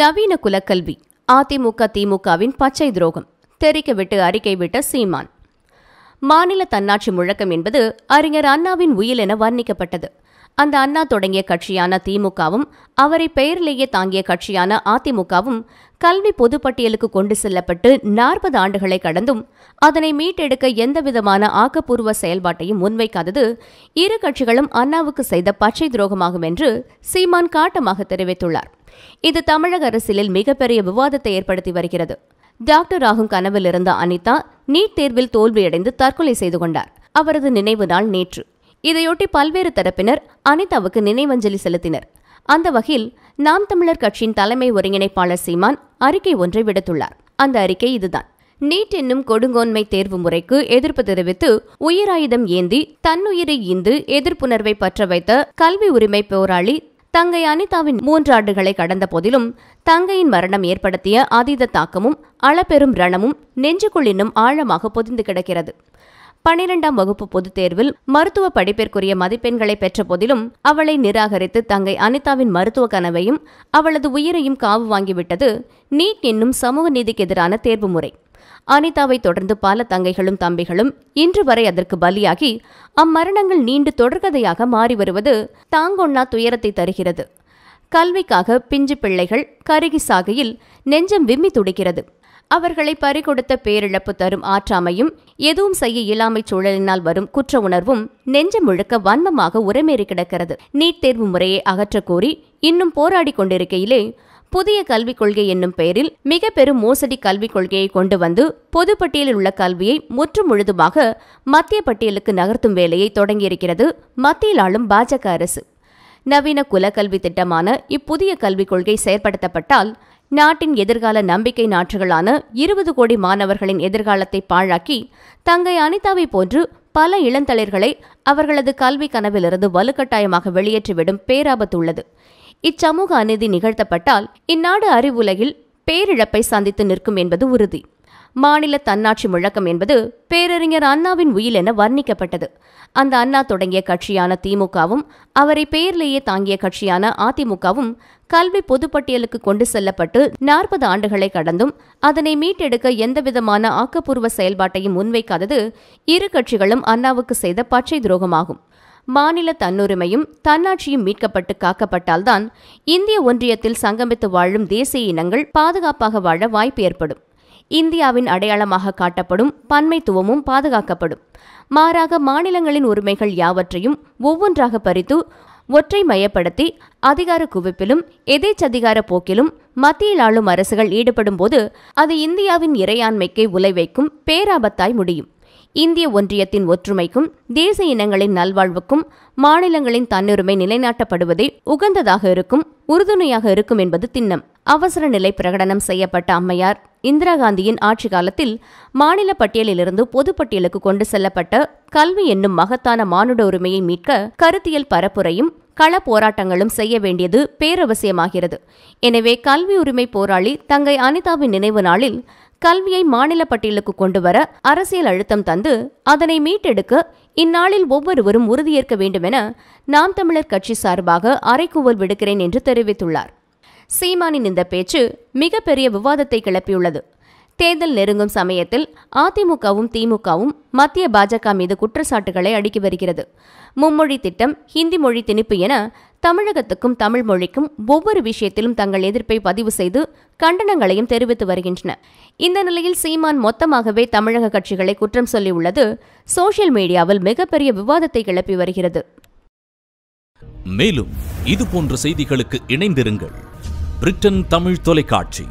நவீன குலக்கல்வி அதிமுக திமுகவின் பச்சை துரோகம் தெரிக்க விட்டு அறிக்கை விட்ட சீமான் மாநில தன்னாட்சி முழக்கம் என்பது அறிஞர் அண்ணாவின் உயில் என வர்ணிக்கப்பட்டது அந்த அண்ணா தொடங்கிய கட்சியான திமுகவும் அவரை பெயரிலேயே தாங்கிய கட்சியான அதிமுகவும் கல்வி பொதுப்பட்டியலுக்கு கொண்டு செல்லப்பட்டு நாற்பது ஆண்டுகளை கடந்தும் அதனை மீட்டெடுக்க எந்தவிதமான ஆக்கப்பூர்வ செயல்பாட்டையும் முன்வைக்காதது இரு கட்சிகளும் அண்ணாவுக்கு செய்த பச்சை துரோகமாகும் என்று சீமான் காட்டமாக தெரிவித்துள்ளார் இது தமிழக அரசியலில் மிகப்பெரிய விவாதத்தை ஏற்படுத்தி வருகிறது டாக்டர் ஆகும் கனவில் இருந்த அனிதா நீட் தேர்வில் தோல்வியடைந்து தற்கொலை செய்து கொண்டார் அவரது நினைவு நாள் நேற்று இதையொட்டி பல்வேறு தரப்பினர் அனிதாவுக்கு நினைவஞ்சலி செலுத்தினர் அந்த வகையில் நாம் தமிழர் கட்சியின் தலைமை ஒருங்கிணைப்பாளர் சீமான் அறிக்கை ஒன்றை விடுத்துள்ளார் அந்த அறிக்கை இதுதான் நீட் என்னும் கொடுங்கோன்மை தேர்வு முறைக்கு எதிர்ப்பு தெரிவித்து உயிராயுதம் ஏந்தி தன்னுயிரை ஈந்து எதிர்ப்புணர்வை பற்ற வைத்த கல்வி உரிமை போராளி தங்கை அனிதாவின் மூன்று ஆண்டுகளை கடந்த போதிலும் தங்கையின் மரணம் ஏற்படுத்திய அதீத தாக்கமும் அளப்பெரும் ரணமும் நெஞ்சுக்குள் இன்னும் ஆழமாக பொதிந்து கிடக்கிறது பனிரெண்டாம் வகுப்பு பொதுத் தேர்வில் மருத்துவ படிப்பிற்குரிய மதிப்பெண்களை பெற்ற போதிலும் அவளை நிராகரித்து தங்கை அனிதாவின் மருத்துவ கனவையும் அவளது உயிரையும் காவு வாங்கிவிட்டது நீட் என்னும் சமூக நீதிக்கு எதிரான தேர்வு முறை அனிதாவை தொடர்ந்து பல தங்கைகளும் தம்பிகளும் இன்று வரை அதற்கு பலியாகி அம்மரணங்கள் நீண்டு தொடர்கதையாக மாறி வருவது தாங்கொண்ணா துயரத்தை தருகிறது கல்விக்காக பிஞ்சு பிள்ளைகள் கருகி சாகையில் நெஞ்சம் விம்மி துடிக்கிறது அவர்களை பறிகொடுத்த பேரிழப்பு தரும் ஆற்றாமையும் எதுவும் செய்ய இயலாமை சூழலினால் வரும் குற்ற உணர்வும் நெஞ்சம் முழுக்க வன்மமாக உரமேறி கிடக்கிறது நீட் தேர்வு முறையை அகற்றக்கோரி இன்னும் போராடி கொண்டிருக்கையிலே புதிய கல்விக் கொள்கை என்னும் பெயரில் மிக பெரும் மோசடி கல்விக் கொள்கையை கொண்டு வந்து பொது பட்டியலில் உள்ள கல்வியை முற்று முழுதுமாக மத்திய பட்டியலுக்கு நகர்த்தும் வேலையை தொடங்கியிருக்கிறது மத்தியில் ஆளும் பாஜக அரசு நவீன குலக்கல்வி திட்டமான இப்புதிய கல்விக் கொள்கை செயற்படுத்தப்பட்டால் நாட்டின் எதிர்கால நம்பிக்கை நாற்றுகளான இருபது கோடி மாணவர்களின் எதிர்காலத்தை பாழாக்கி தங்கை அனிதாவை போன்று பல இளந்தளிர்களை அவர்களது கல்வி கனவிலிருந்து வலுக்கட்டாயமாக வெளியேற்றிவிடும் பேராபத்து உள்ளது இச்சமூக அநீதி நிகழ்த்தப்பட்டால் இந்நாடு அறிவுலகில் பேரிழப்பை சந்தித்து நிற்கும் என்பது உறுதி மாநில தன்னாட்சி முழக்கம் என்பது பேரறிஞர் அண்ணாவின் உயில் என வர்ணிக்கப்பட்டது அந்த அண்ணா தொடங்கிய கட்சியான திமுகவும் அவரை பெயரிலேயே தாங்கிய கட்சியான அதிமுகவும் கல்வி பொதுப்பட்டியலுக்கு கொண்டு செல்லப்பட்டு நாற்பது ஆண்டுகளை கடந்தும் அதனை மீட்டெடுக்க எந்தவிதமான ஆக்கப்பூர்வ செயல்பாட்டையும் முன்வைக்காதது இரு கட்சிகளும் அண்ணாவுக்கு செய்த பச்சை துரோகமாகும் மாநில தன்னுரிமையும் தன்னாட்சியும் மீட்கப்பட்டு காக்கப்பட்டால்தான் இந்திய ஒன்றியத்தில் சங்கமித்து வாழும் தேசிய இனங்கள் பாதுகாப்பாக வாழ வாய்ப்பு ஏற்படும் இந்தியாவின் அடையாளமாக காட்டப்படும் பன்மைத்துவமும் பாதுகாக்கப்படும் மாறாக மாநிலங்களின் உரிமைகள் யாவற்றையும் ஒவ்வொன்றாக பறித்து ஒற்றை மையப்படுத்தி அதிகார குவிப்பிலும் எதேச்சதிகார போக்கிலும் மத்தியில் ஆளும் அரசுகள் ஈடுபடும் போது அது இந்தியாவின் இறையாண்மைக்கு உலை வைக்கும் பேராபத்தாய் முடியும் இந்திய ஒன்றியத்தின் ஒற்றுமைக்கும் தேச இனங்களின் நல்வாழ்வுக்கும் மாநிலங்களின் தன்னுரிமை நிலைநாட்டப்படுவதே உகந்ததாக இருக்கும் உறுதுணையாக இருக்கும் என்பது திண்ணம் அவசர நிலை பிரகடனம் செய்யப்பட்ட அம்மையார் இந்திரா காந்தியின் ஆட்சி காலத்தில் மாநில பட்டியலிலிருந்து பொதுப்பட்டியலுக்கு பட்டியலுக்கு கொண்டு செல்லப்பட்ட கல்வி என்னும் மகத்தான மானுட உரிமையை மீட்க கருத்தியல் பரப்புரையும் கள போராட்டங்களும் செய்ய வேண்டியது பேரவசியமாகிறது எனவே கல்வி உரிமை போராளி தங்கை அனிதாவின் நினைவு நாளில் கல்வியை மாநில பட்டியலுக்கு கொண்டு வர அரசியல் அழுத்தம் தந்து அதனை மீட்டெடுக்க இந்நாளில் ஒவ்வொருவரும் உறுதியேற்க வேண்டுமென நாம் தமிழர் கட்சி சார்பாக அறைகூவல் விடுக்கிறேன் என்று தெரிவித்துள்ளார் சீமானின் இந்த பேச்சு மிகப்பெரிய விவாதத்தை கிளப்பியுள்ளது தேர்தல் நெருங்கும் சமயத்தில் அதிமுகவும் திமுகவும் மத்திய பாஜக மீது குற்றச்சாட்டுகளை அடுக்கி வருகிறது மும்மொழி திட்டம் ஹிந்தி மொழி திணிப்பு என தமிழகத்துக்கும் தமிழ் மொழிக்கும் ஒவ்வொரு விஷயத்திலும் தங்கள் எதிர்ப்பை பதிவு செய்து கண்டனங்களையும் தெரிவித்து வருகின்றன இந்த நிலையில் சீமான் மொத்தமாகவே தமிழக கட்சிகளை குற்றம் சொல்லியுள்ளது சோசியல் மீடியாவில் மிகப்பெரிய விவாதத்தை கிளப்பி வருகிறது மேலும் இது போன்ற செய்திகளுக்கு இணைந்திருங்கள் பிரிட்டன் தமிழ் தொலைக்காட்சி